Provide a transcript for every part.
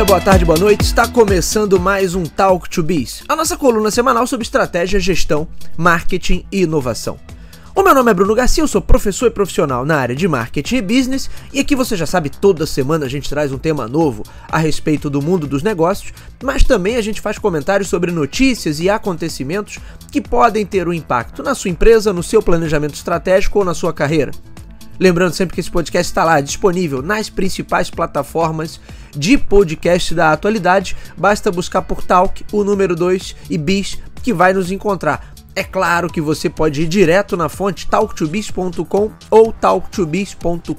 dia, boa tarde, boa noite. Está começando mais um Talk to Biz, a nossa coluna semanal sobre estratégia, gestão, marketing e inovação. O meu nome é Bruno Garcia, eu sou professor e profissional na área de marketing e business, e aqui você já sabe, toda semana a gente traz um tema novo a respeito do mundo dos negócios, mas também a gente faz comentários sobre notícias e acontecimentos que podem ter um impacto na sua empresa, no seu planejamento estratégico ou na sua carreira. Lembrando sempre que esse podcast está lá disponível nas principais plataformas de podcast da atualidade. Basta buscar por Talk, o número 2 e Bis, que vai nos encontrar. É claro que você pode ir direto na fonte talktobis.com ou talktobis.com.br,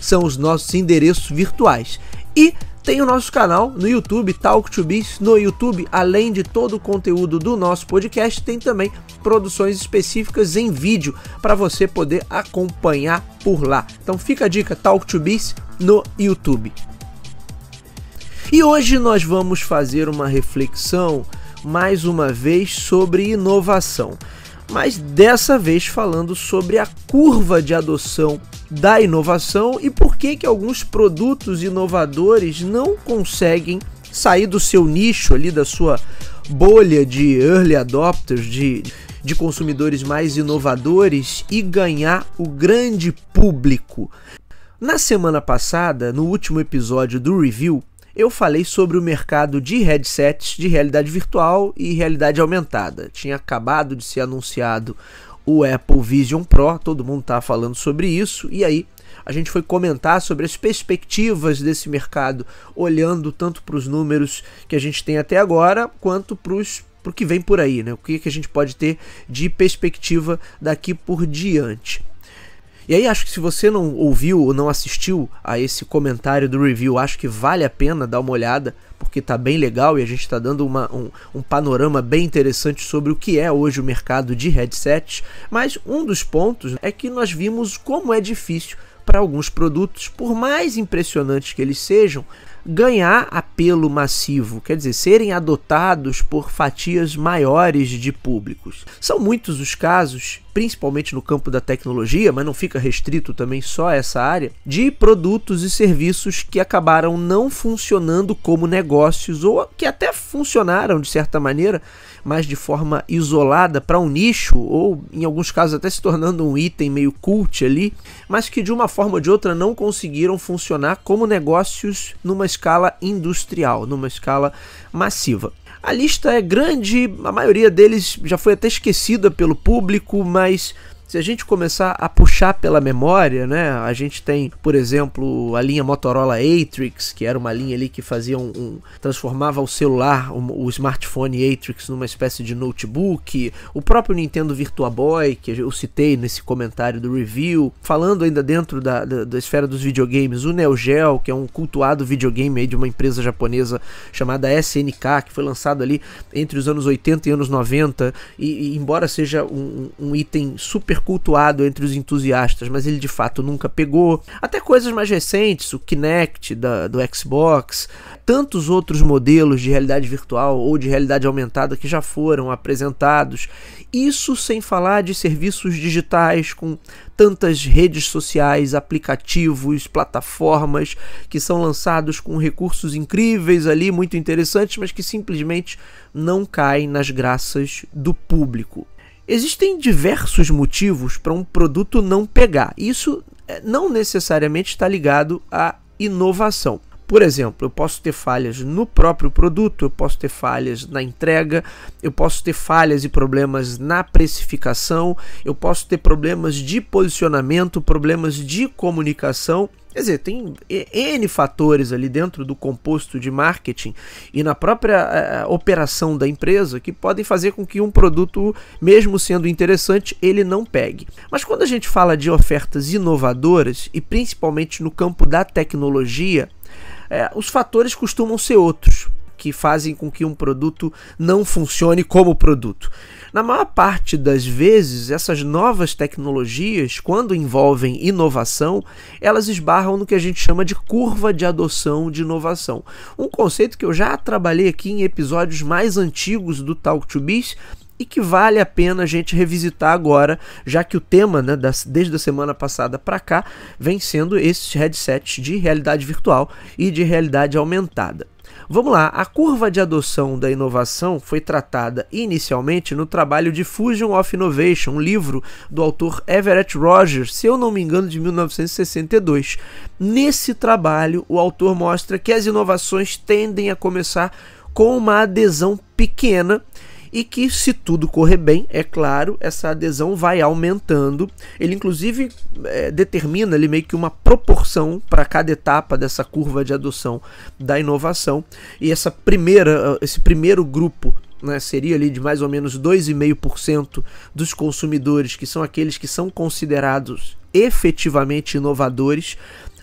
são os nossos endereços virtuais. E tem o nosso canal no YouTube, Talk to Biz. No YouTube, além de todo o conteúdo do nosso podcast, tem também produções específicas em vídeo para você poder acompanhar por lá. Então fica a dica Talk to Biz no YouTube. E hoje nós vamos fazer uma reflexão mais uma vez sobre inovação, mas dessa vez falando sobre a curva de adoção da inovação e por que que alguns produtos inovadores não conseguem sair do seu nicho ali da sua bolha de early adopters de de consumidores mais inovadores e ganhar o grande público. Na semana passada, no último episódio do review, eu falei sobre o mercado de headsets de realidade virtual e realidade aumentada. Tinha acabado de ser anunciado o Apple Vision Pro, todo mundo estava tá falando sobre isso, e aí a gente foi comentar sobre as perspectivas desse mercado, olhando tanto para os números que a gente tem até agora, quanto para os para o que vem por aí, né? O que, que a gente pode ter de perspectiva daqui por diante. E aí acho que se você não ouviu ou não assistiu a esse comentário do review, acho que vale a pena dar uma olhada, porque tá bem legal e a gente está dando uma, um, um, panorama bem interessante sobre o que é hoje o mercado de headsets. Mas um dos pontos é que nós vimos como é difícil para alguns produtos, por mais impressionantes que eles sejam, ganhar apelo massivo, quer dizer, serem adotados por fatias maiores de públicos. São muitos os casos, principalmente no campo da tecnologia, mas não fica restrito também só a essa área, de produtos e serviços que acabaram não funcionando como negócios ou que até funcionaram de certa maneira, mas de forma isolada para um nicho ou em alguns casos até se tornando um item meio cult ali, mas que de uma forma ou de outra não conseguiram funcionar como negócios numa escala industrial, numa escala massiva. A lista é grande, a maioria deles já foi até esquecida pelo público, mas se a gente começar a puxar pela memória, né? A gente tem, por exemplo, a linha Motorola Atrix, que era uma linha ali que fazia um, um transformava o celular, o, o smartphone Atrix numa espécie de notebook. O próprio Nintendo Virtua Boy, que eu citei nesse comentário do review, falando ainda dentro da, da, da esfera dos videogames, o Neo Geo, que é um cultuado videogame de uma empresa japonesa chamada SNK, que foi lançado ali entre os anos 80 e anos 90, e, e embora seja um, um item super cultuado entre os entusiastas, mas ele de fato nunca pegou. Até coisas mais recentes, o Kinect da, do Xbox, tantos outros modelos de realidade virtual ou de realidade aumentada que já foram apresentados. Isso sem falar de serviços digitais com tantas redes sociais, aplicativos, plataformas que são lançados com recursos incríveis ali, muito interessantes, mas que simplesmente não caem nas graças do público. Existem diversos motivos para um produto não pegar. Isso é, não necessariamente está ligado à inovação. Por exemplo, eu posso ter falhas no próprio produto, eu posso ter falhas na entrega, eu posso ter falhas e problemas na precificação, eu posso ter problemas de posicionamento, problemas de comunicação Quer dizer, tem N fatores ali dentro do composto de marketing e na própria uh, operação da empresa que podem fazer com que um produto, mesmo sendo interessante, ele não pegue. Mas quando a gente fala de ofertas inovadoras e principalmente no campo da tecnologia, eh, os fatores costumam ser outros que fazem com que um produto não funcione como produto. Na maior parte das vezes, essas novas tecnologias, quando envolvem inovação, elas esbarram no que a gente chama de curva de adoção de inovação. Um conceito que eu já trabalhei aqui em episódios mais antigos do Talk to Biz, e que vale a pena a gente revisitar agora, já que o tema, né, das, desde a semana passada para cá, vem sendo esses headsets de realidade virtual e de realidade aumentada. Vamos lá, a curva de adoção da inovação foi tratada inicialmente no trabalho de Fusion of Innovation, um livro do autor Everett Rogers, se eu não me engano, de 1962. Nesse trabalho, o autor mostra que as inovações tendem a começar com uma adesão pequena e que, se tudo correr bem, é claro, essa adesão vai aumentando. Ele, inclusive, é, determina ali meio que uma proporção para cada etapa dessa curva de adoção da inovação. E essa primeira, ah, esse primeiro grupo né, seria ali de mais ou menos 2,5% dos consumidores, que são aqueles que são considerados efetivamente inovadores,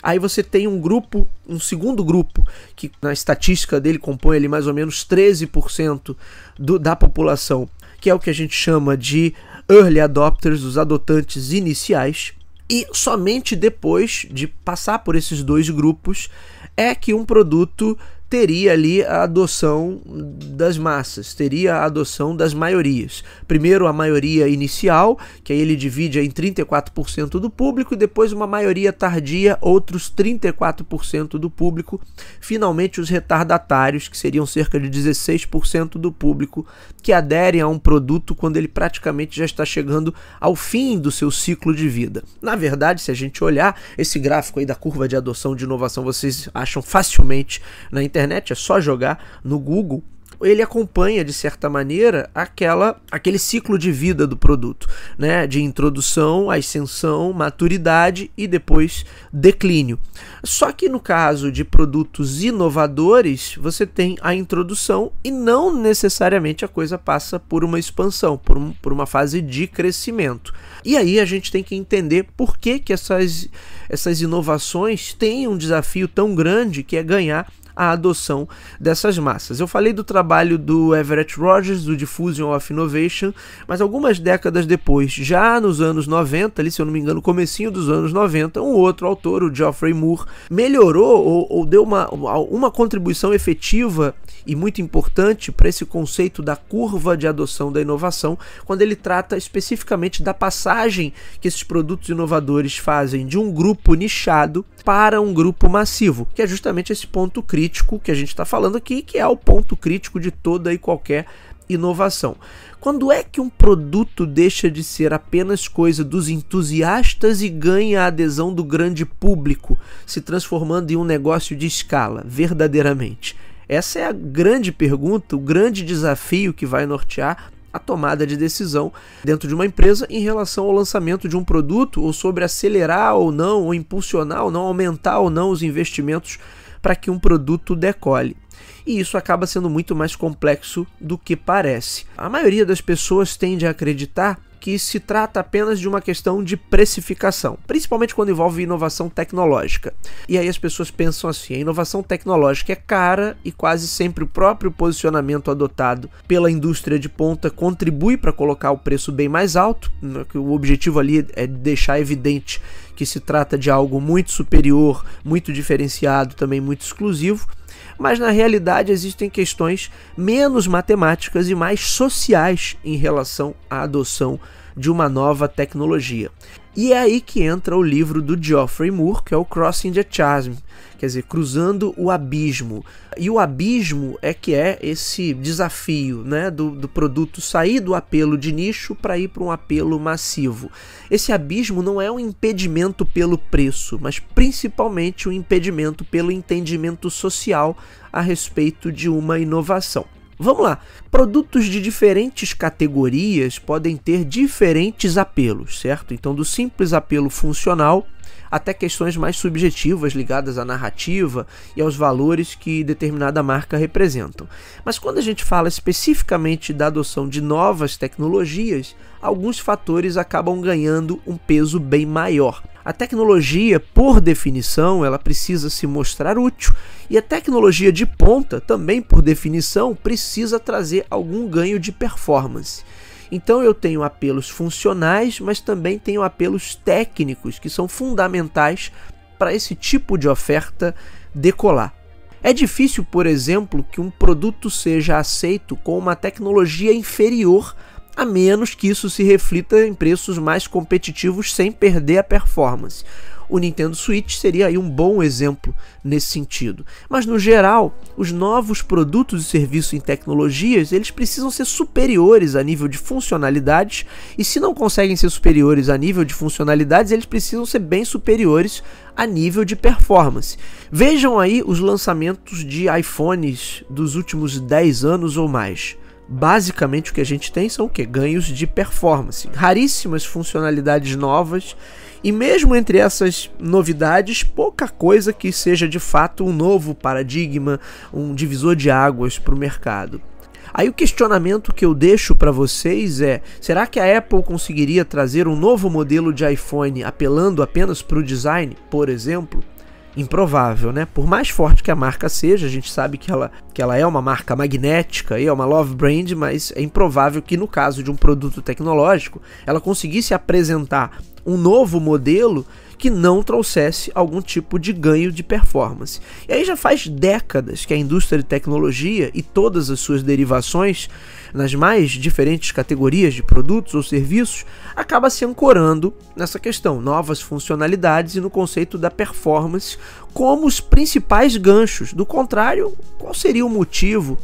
Aí você tem um grupo, um segundo grupo, que na estatística dele compõe ali mais ou menos 13% do, da população, que é o que a gente chama de early adopters, os adotantes iniciais. E somente depois de passar por esses dois grupos é que um produto teria ali a adoção das massas, teria a adoção das maiorias. Primeiro a maioria inicial, que aí ele divide em 34% do público, e depois uma maioria tardia, outros 34% do público. Finalmente os retardatários, que seriam cerca de 16% do público, que aderem a um produto quando ele praticamente já está chegando ao fim do seu ciclo de vida. Na verdade, se a gente olhar esse gráfico aí da curva de adoção de inovação, vocês acham facilmente na internet internet, é só jogar no Google, ele acompanha de certa maneira aquela aquele ciclo de vida do produto, né? De introdução, ascensão, maturidade e depois declínio. Só que no caso de produtos inovadores, você tem a introdução e não necessariamente a coisa passa por uma expansão, por, um, por uma fase de crescimento. E aí a gente tem que entender por que, que essas, essas inovações têm um desafio tão grande que é ganhar a adoção dessas massas. Eu falei do trabalho do Everett Rogers, do Diffusion of Innovation, mas algumas décadas depois, já nos anos 90, ali, se eu não me engano, comecinho dos anos 90, um outro autor, o Geoffrey Moore, melhorou ou, ou deu uma, uma contribuição efetiva e muito importante para esse conceito da curva de adoção da inovação, quando ele trata especificamente da passagem que esses produtos inovadores fazem de um grupo nichado para um grupo massivo, que é justamente esse ponto crítico que a gente está falando aqui, que é o ponto crítico de toda e qualquer inovação. Quando é que um produto deixa de ser apenas coisa dos entusiastas e ganha a adesão do grande público, se transformando em um negócio de escala, verdadeiramente? Essa é a grande pergunta, o grande desafio que vai nortear a tomada de decisão dentro de uma empresa em relação ao lançamento de um produto ou sobre acelerar ou não, ou impulsionar ou não, aumentar ou não os investimentos para que um produto decole. E isso acaba sendo muito mais complexo do que parece. A maioria das pessoas tende a acreditar que se trata apenas de uma questão de precificação, principalmente quando envolve inovação tecnológica. E aí as pessoas pensam assim: a inovação tecnológica é cara e quase sempre o próprio posicionamento adotado pela indústria de ponta contribui para colocar o preço bem mais alto. Né, o objetivo ali é deixar evidente que se trata de algo muito superior, muito diferenciado, também muito exclusivo mas na realidade existem questões menos matemáticas e mais sociais em relação à adoção de uma nova tecnologia. E é aí que entra o livro do Geoffrey Moore, que é o Crossing the Chasm, quer dizer, cruzando o abismo. E o abismo é que é esse desafio né, do, do produto sair do apelo de nicho para ir para um apelo massivo. Esse abismo não é um impedimento pelo preço, mas principalmente um impedimento pelo entendimento social a respeito de uma inovação. Vamos lá. Produtos de diferentes categorias podem ter diferentes apelos, certo? Então, do simples apelo funcional até questões mais subjetivas ligadas à narrativa e aos valores que determinada marca representam. Mas quando a gente fala especificamente da adoção de novas tecnologias, alguns fatores acabam ganhando um peso bem maior. A tecnologia, por definição, ela precisa se mostrar útil, e a tecnologia de ponta também, por definição, precisa trazer algum ganho de performance. Então eu tenho apelos funcionais, mas também tenho apelos técnicos que são fundamentais para esse tipo de oferta decolar. É difícil, por exemplo, que um produto seja aceito com uma tecnologia inferior a menos que isso se reflita em preços mais competitivos sem perder a performance. O Nintendo Switch seria aí um bom exemplo nesse sentido. Mas no geral, os novos produtos e serviços em tecnologias, eles precisam ser superiores a nível de funcionalidades, e se não conseguem ser superiores a nível de funcionalidades, eles precisam ser bem superiores a nível de performance. Vejam aí os lançamentos de iPhones dos últimos 10 anos ou mais basicamente o que a gente tem são o que? Ganhos de performance. Raríssimas funcionalidades novas. E mesmo entre essas novidades, pouca coisa que seja de fato um novo paradigma, um divisor de águas para o mercado. Aí o questionamento que eu deixo para vocês é: será que a Apple conseguiria trazer um novo modelo de iPhone apelando apenas para o design, por exemplo? improvável, né? Por mais forte que a marca seja, a gente sabe que ela, que ela é uma marca magnética é uma love brand, mas é improvável que no caso de um produto tecnológico, ela conseguisse apresentar um novo modelo que não trouxesse algum tipo de ganho de performance. E aí já faz décadas que a indústria de tecnologia e todas as suas derivações nas mais diferentes categorias de produtos ou serviços acaba se ancorando nessa questão, novas funcionalidades e no conceito da performance como os principais ganchos. Do contrário, qual seria o motivo?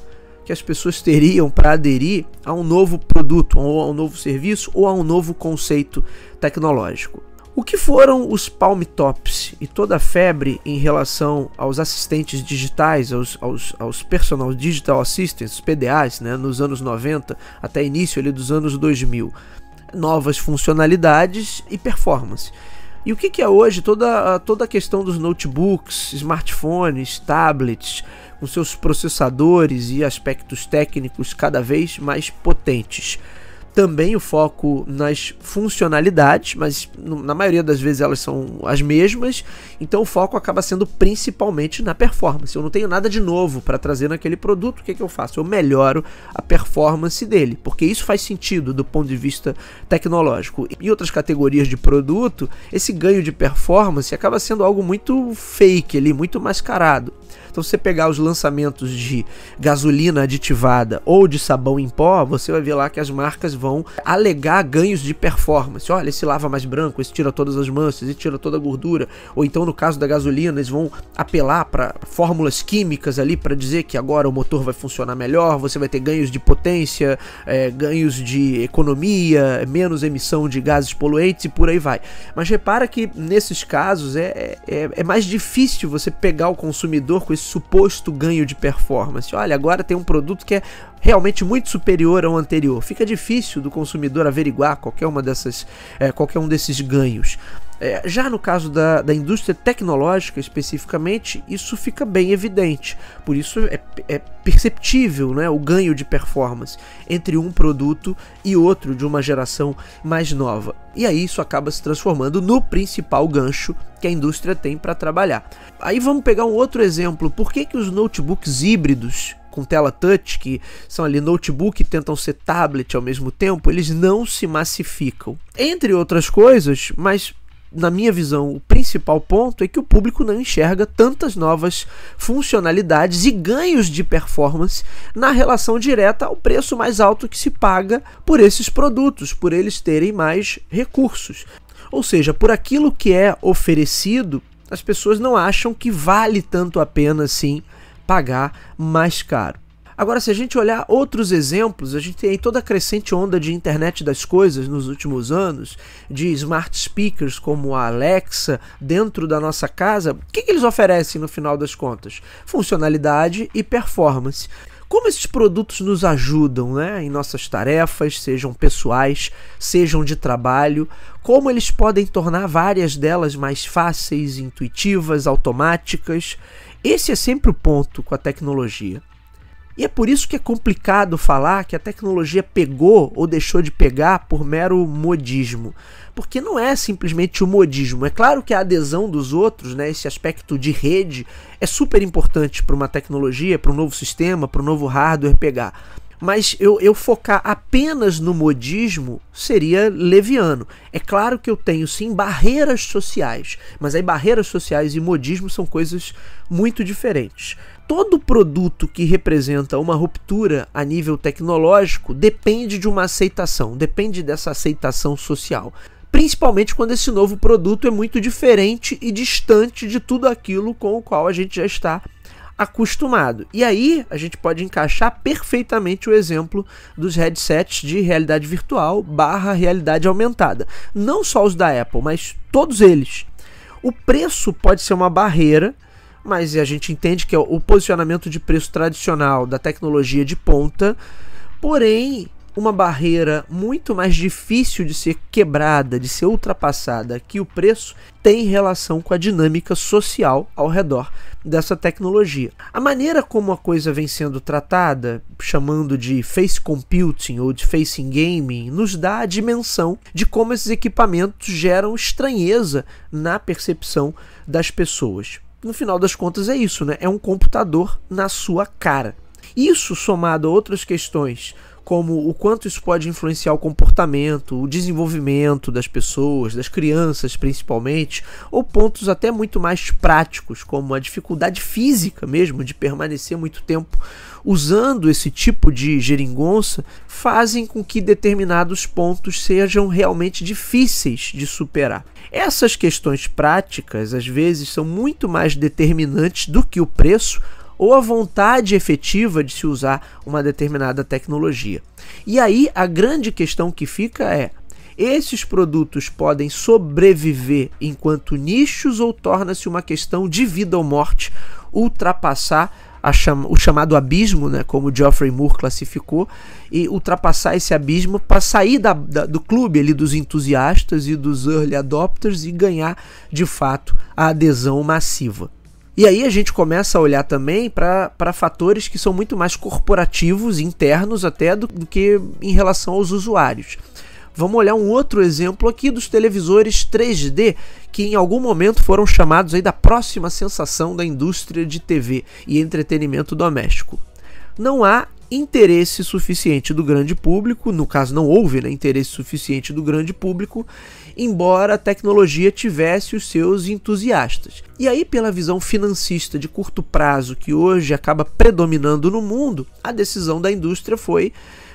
que as pessoas teriam para aderir a um novo produto, ou a um novo serviço, ou a um novo conceito tecnológico. O que foram os palm tops e toda a febre em relação aos assistentes digitais, aos, aos, aos personal digital assistants, PDAs, né, nos anos 90 até início ali, dos anos 2000? Novas funcionalidades e performance. E o que, que é hoje toda, toda a questão dos notebooks, smartphones, tablets, com seus processadores e aspectos técnicos cada vez mais potentes? também o foco nas funcionalidades, mas na maioria das vezes elas são as mesmas, então o foco acaba sendo principalmente na performance. Eu não tenho nada de novo para trazer naquele produto, o que, é que eu faço? Eu melhoro a performance dele, porque isso faz sentido do ponto de vista tecnológico. Em outras categorias de produto, esse ganho de performance acaba sendo algo muito fake ali, muito mascarado. Então, se você pegar os lançamentos de gasolina aditivada ou de sabão em pó, você vai ver lá que as marcas vão alegar ganhos de performance. Olha, esse lava mais branco, esse tira todas as manchas, esse tira toda a gordura. Ou então, no caso da gasolina, eles vão apelar para fórmulas químicas ali para dizer que agora o motor vai funcionar melhor, você vai ter ganhos de potência, é, ganhos de economia, menos emissão de gases poluentes e por aí vai. Mas repara que nesses casos é, é, é, é mais difícil você pegar o consumidor com esse suposto ganho de performance. Olha, agora tem um produto que é realmente muito superior ao anterior. Fica difícil do consumidor averiguar qualquer, uma dessas, é, qualquer um desses ganhos. É, já no caso da, da indústria tecnológica especificamente, isso fica bem evidente. Por isso é, é perceptível né, o ganho de performance entre um produto e outro de uma geração mais nova. E aí isso acaba se transformando no principal gancho que a indústria tem para trabalhar. Aí vamos pegar um outro exemplo. Por que, que os notebooks híbridos com tela touch, que são ali notebook e tentam ser tablet ao mesmo tempo, eles não se massificam. Entre outras coisas, mas na minha visão, o principal ponto é que o público não enxerga tantas novas funcionalidades e ganhos de performance na relação direta ao preço mais alto que se paga por esses produtos, por eles terem mais recursos. Ou seja, por aquilo que é oferecido, as pessoas não acham que vale tanto a pena assim pagar mais caro. Agora, se a gente olhar outros exemplos, a gente tem toda a crescente onda de internet das coisas nos últimos anos, de smart speakers como a Alexa dentro da nossa casa. O que, que eles oferecem no final das contas? Funcionalidade e performance. Como esses produtos nos ajudam né, em nossas tarefas, sejam pessoais, sejam de trabalho, como eles podem tornar várias delas mais fáceis, intuitivas, automáticas esse é sempre o ponto com a tecnologia. E é por isso que é complicado falar que a tecnologia pegou ou deixou de pegar por mero modismo. Porque não é simplesmente o modismo. É claro que a adesão dos outros, né, esse aspecto de rede, é super importante para uma tecnologia, para um novo sistema, para um novo hardware pegar mas eu, eu focar apenas no modismo seria leviano. É claro que eu tenho sim barreiras sociais, mas aí barreiras sociais e modismo são coisas muito diferentes. Todo produto que representa uma ruptura a nível tecnológico depende de uma aceitação, depende dessa aceitação social principalmente quando esse novo produto é muito diferente e distante de tudo aquilo com o qual a gente já está acostumado. E aí a gente pode encaixar perfeitamente o exemplo dos headsets de realidade virtual barra realidade aumentada. Não só os da Apple, mas todos eles. O preço pode ser uma barreira, mas a gente entende que é o posicionamento de preço tradicional da tecnologia de ponta. Porém, uma barreira muito mais difícil de ser quebrada, de ser ultrapassada, que o preço tem relação com a dinâmica social ao redor dessa tecnologia. A maneira como a coisa vem sendo tratada, chamando de face computing ou de facing gaming, nos dá a dimensão de como esses equipamentos geram estranheza na percepção das pessoas. No final das contas é isso, né? É um computador na sua cara. Isso somado a outras questões como o quanto isso pode influenciar o comportamento, o desenvolvimento das pessoas, das crianças principalmente, ou pontos até muito mais práticos, como a dificuldade física mesmo de permanecer muito tempo usando esse tipo de geringonça, fazem com que determinados pontos sejam realmente difíceis de superar. Essas questões práticas às vezes são muito mais determinantes do que o preço ou a vontade efetiva de se usar uma determinada tecnologia. E aí a grande questão que fica é: esses produtos podem sobreviver enquanto nichos ou torna-se uma questão de vida ou morte ultrapassar cham o chamado abismo, né, como Geoffrey Moore classificou, e ultrapassar esse abismo para sair da, da, do clube ali dos entusiastas e dos early adopters e ganhar de fato a adesão massiva. E aí a gente começa a olhar também para fatores que são muito mais corporativos, internos até, do, do que em relação aos usuários. Vamos olhar um outro exemplo aqui dos televisores 3D, que em algum momento foram chamados aí da próxima sensação da indústria de TV e entretenimento doméstico. Não há interesse suficiente do grande público, no caso não houve né, interesse suficiente do grande público, embora a tecnologia tivesse os seus entusiastas. E aí, pela visão financista de curto prazo que hoje acaba predominando no mundo, a decisão da indústria foi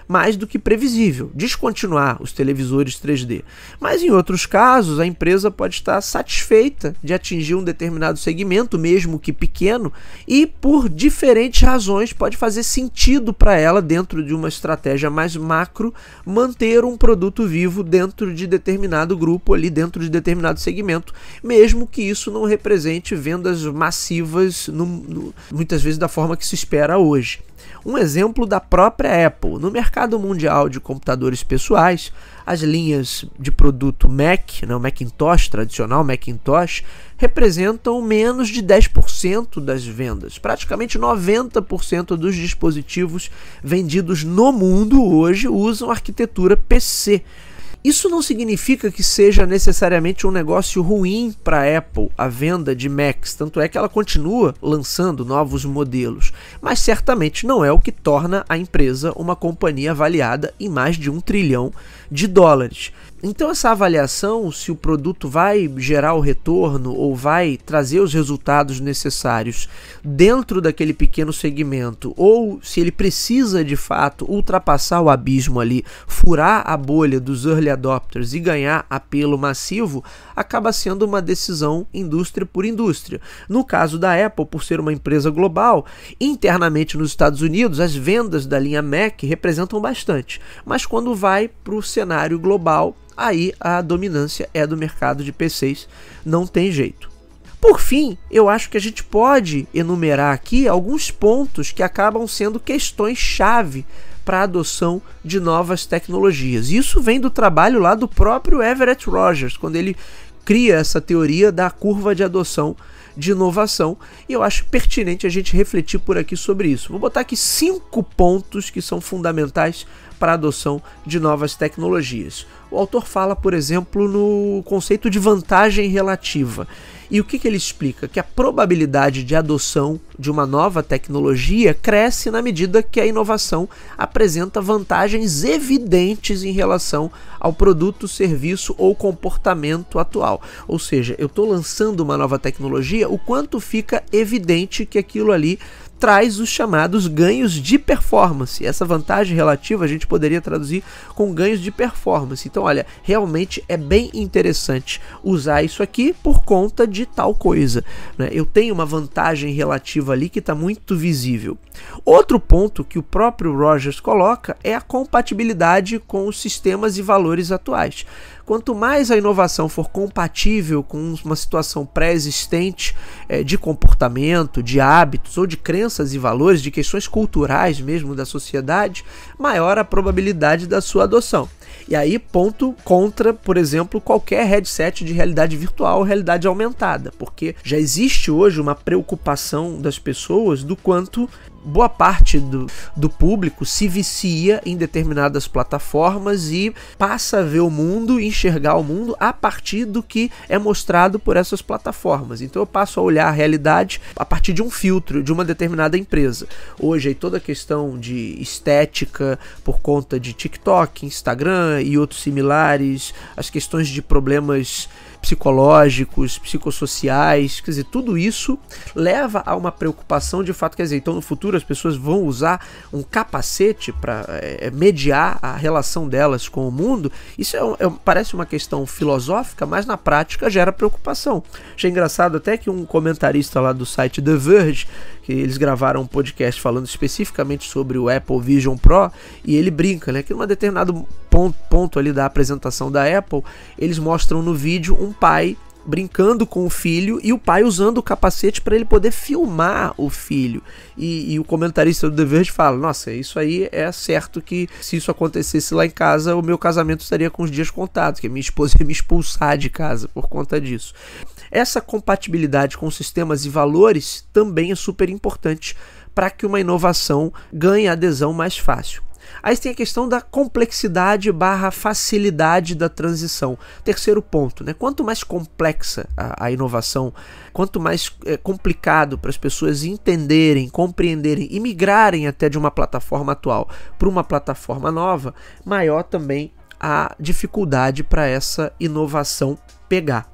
mais do que previsível descontinuar os televisores 3D. Mas em outros casos, a empresa pode estar satisfeita de atingir um determinado segmento, mesmo que pequeno, e por diferentes razões pode fazer sentido para ela, dentro de uma estratégia mais macro, manter um produto vivo dentro de determinado grupo, ali dentro de determinado segmento, mesmo que isso não represente vendas massivas, no, no, muitas vezes da forma que se espera hoje. Um exemplo da própria Apple. No mercado mundial de computadores pessoais, as linhas de produto Mac, não, né, Macintosh tradicional, Macintosh, representam menos de 10% das vendas. Praticamente 90% dos dispositivos vendidos no mundo hoje usam arquitetura PC. Isso não significa que seja necessariamente um negócio ruim para a Apple a venda de Macs, tanto é que ela continua lançando novos modelos, mas certamente não é o que torna a empresa uma companhia avaliada em mais de um trilhão de dólares. Então, essa avaliação, se o produto vai gerar o retorno ou vai trazer os resultados necessários dentro daquele pequeno segmento, ou se ele precisa de fato ultrapassar o abismo ali, furar a bolha dos early adopters e ganhar apelo massivo, acaba sendo uma decisão indústria por indústria. No caso da Apple, por ser uma empresa global, internamente nos Estados Unidos, as vendas da linha Mac representam bastante, mas quando vai para o cenário global, aí a dominância é do mercado de PCs, não tem jeito. Por fim, eu acho que a gente pode enumerar aqui alguns pontos que acabam sendo questões-chave para a adoção de novas tecnologias. Isso vem do trabalho lá do próprio Everett Rogers, quando ele cria essa teoria da curva de adoção de inovação, e eu acho pertinente a gente refletir por aqui sobre isso. Vou botar aqui cinco pontos que são fundamentais para a adoção de novas tecnologias. O autor fala, por exemplo, no conceito de vantagem relativa. E o que, que ele explica? Que a probabilidade de adoção de uma nova tecnologia cresce na medida que a inovação apresenta vantagens evidentes em relação ao produto, serviço ou comportamento atual. Ou seja, eu estou lançando uma nova tecnologia, o quanto fica evidente que aquilo ali traz os chamados ganhos de performance. Essa vantagem relativa a gente poderia traduzir com ganhos de performance. Então, olha, realmente é bem interessante usar isso aqui por conta de tal coisa. Né? Eu tenho uma vantagem relativa ali que está muito visível. Outro ponto que o próprio Rogers coloca é a compatibilidade com os sistemas e valores atuais. Quanto mais a inovação for compatível com uma situação pré-existente é, de comportamento, de hábitos ou de crenças e valores, de questões culturais mesmo da sociedade, maior a probabilidade da sua adoção. E aí, ponto contra, por exemplo, qualquer headset de realidade virtual ou realidade aumentada, porque já existe hoje uma preocupação das pessoas do quanto boa parte do, do público se vicia em determinadas plataformas e passa a ver o mundo, enxergar o mundo a partir do que é mostrado por essas plataformas. Então eu passo a olhar a realidade a partir de um filtro de uma determinada empresa. Hoje aí toda a questão de estética por conta de TikTok, Instagram e outros similares, as questões de problemas psicológicos, psicossociais, quer dizer, tudo isso leva a uma preocupação de fato, quer dizer, então no futuro as pessoas vão usar um capacete para é, eh, mediar a relação delas com o mundo. Isso é, é, parece uma questão filosófica, mas na prática gera preocupação. Achei engraçado até que um comentarista lá do site The Verge que eles gravaram um podcast falando especificamente sobre o Apple Vision Pro, e ele brinca, né, que num determinado ponto, ponto ali da apresentação da Apple, eles mostram no vídeo um pai brincando com o filho e o pai usando o capacete para ele poder filmar o filho. E, e o comentarista do The Verge fala: Nossa, isso aí é certo que se isso acontecesse lá em casa, o meu casamento estaria com os dias contados, que minha esposa ia me expulsar de casa por conta disso. Essa compatibilidade com sistemas e valores também é super importante para que uma inovação ganhe adesão mais fácil. Aí tem a questão da complexidade barra facilidade da transição. Terceiro ponto, né? Quanto mais complexa a, a inovação, quanto mais é, complicado para as pessoas entenderem, compreenderem e migrarem até de uma plataforma atual para uma plataforma nova, maior também a dificuldade para essa inovação pegar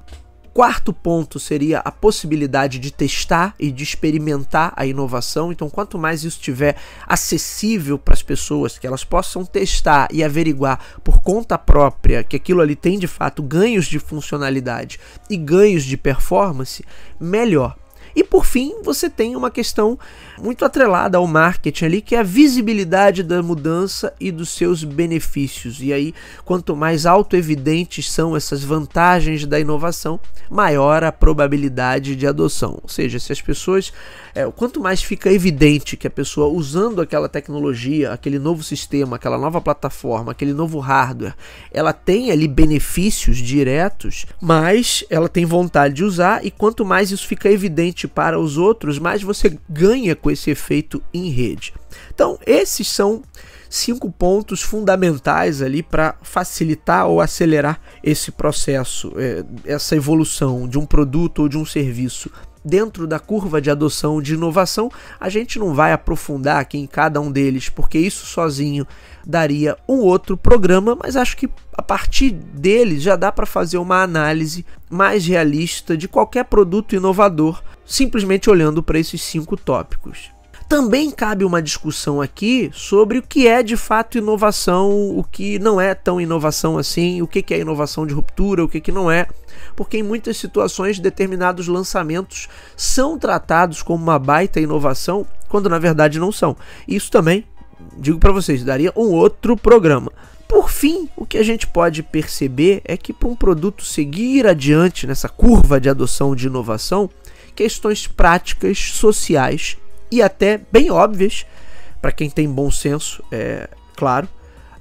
quarto ponto seria a possibilidade de testar e de experimentar a inovação. Então, quanto mais isso estiver acessível para as pessoas, que elas possam testar e averiguar por conta própria que aquilo ali tem de fato ganhos de funcionalidade e ganhos de performance, melhor. E por fim, você tem uma questão muito atrelada ao marketing ali, que é a visibilidade da mudança e dos seus benefícios. E aí, quanto mais auto-evidentes são essas vantagens da inovação, maior a probabilidade de adoção. Ou seja, se as pessoas, é, quanto mais fica evidente que a pessoa usando aquela tecnologia, aquele novo sistema, aquela nova plataforma, aquele novo hardware, ela tem ali benefícios diretos, mais ela tem vontade de usar e quanto mais isso fica evidente para os outros, mais você ganha com esse efeito em rede. Então, esses são cinco pontos fundamentais ali para facilitar ou acelerar esse processo, é, essa evolução de um produto ou de um serviço dentro da curva de adoção de inovação, a gente não vai aprofundar aqui em cada um deles, porque isso sozinho daria um outro programa, mas acho que a partir deles já dá para fazer uma análise mais realista de qualquer produto inovador simplesmente olhando para esses cinco tópicos. Também cabe uma discussão aqui sobre o que é de fato inovação, o que não é tão inovação assim, o que é inovação de ruptura, o que não é, porque em muitas situações determinados lançamentos são tratados como uma baita inovação, quando na verdade não são. Isso também, digo para vocês, daria um outro programa. Por fim, o que a gente pode perceber é que para um produto seguir adiante nessa curva de adoção de inovação, questões práticas, sociais e até bem óbvias, para quem tem bom senso, é claro,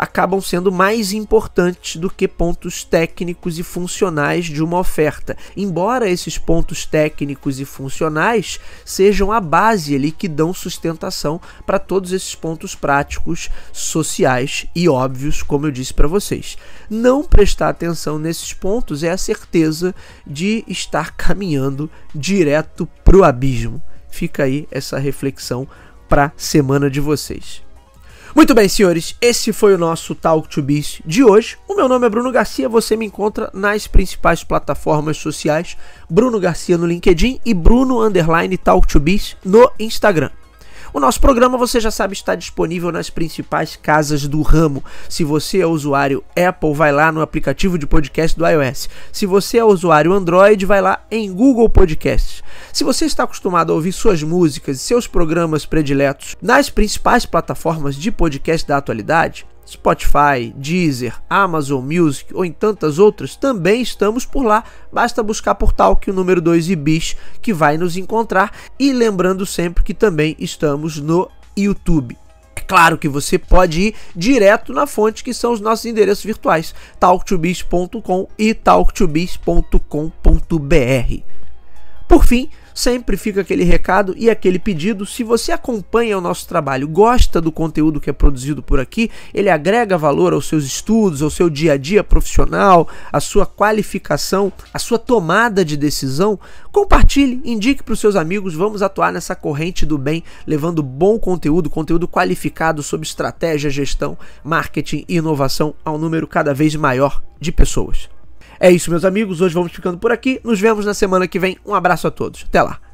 acabam sendo mais importantes do que pontos técnicos e funcionais de uma oferta. Embora esses pontos técnicos e funcionais sejam a base ali que dão sustentação para todos esses pontos práticos, sociais e óbvios, como eu disse para vocês. Não prestar atenção nesses pontos é a certeza de estar caminhando direto para o abismo. Fica aí essa reflexão para a semana de vocês. Muito bem, senhores, esse foi o nosso Talk to Biz de hoje. O meu nome é Bruno Garcia, você me encontra nas principais plataformas sociais, Bruno Garcia no LinkedIn e Bruno Underline Talk to Biz no Instagram. O nosso programa, você já sabe, está disponível nas principais casas do ramo. Se você é usuário Apple, vai lá no aplicativo de podcast do iOS. Se você é usuário Android, vai lá em Google Podcasts. Se você está acostumado a ouvir suas músicas e seus programas prediletos nas principais plataformas de podcast da atualidade, Spotify, Deezer, Amazon Music ou em tantas outras, também estamos por lá. Basta buscar por tal que o número 2 e bis que vai nos encontrar. E lembrando sempre que também estamos no YouTube. É claro que você pode ir direto na fonte que são os nossos endereços virtuais, talktobiz.com e talktobiz.com.br. Por fim, sempre fica aquele recado e aquele pedido. Se você acompanha o nosso trabalho, gosta do conteúdo que é produzido por aqui, ele agrega valor aos seus estudos, ao seu dia a dia profissional, à sua qualificação, à sua tomada de decisão, compartilhe, indique para os seus amigos, vamos atuar nessa corrente do bem, levando bom conteúdo, conteúdo qualificado sobre estratégia, gestão, marketing e inovação ao número cada vez maior de pessoas. É isso, meus amigos. Hoje vamos ficando por aqui. Nos vemos na semana que vem. Um abraço a todos. Até lá.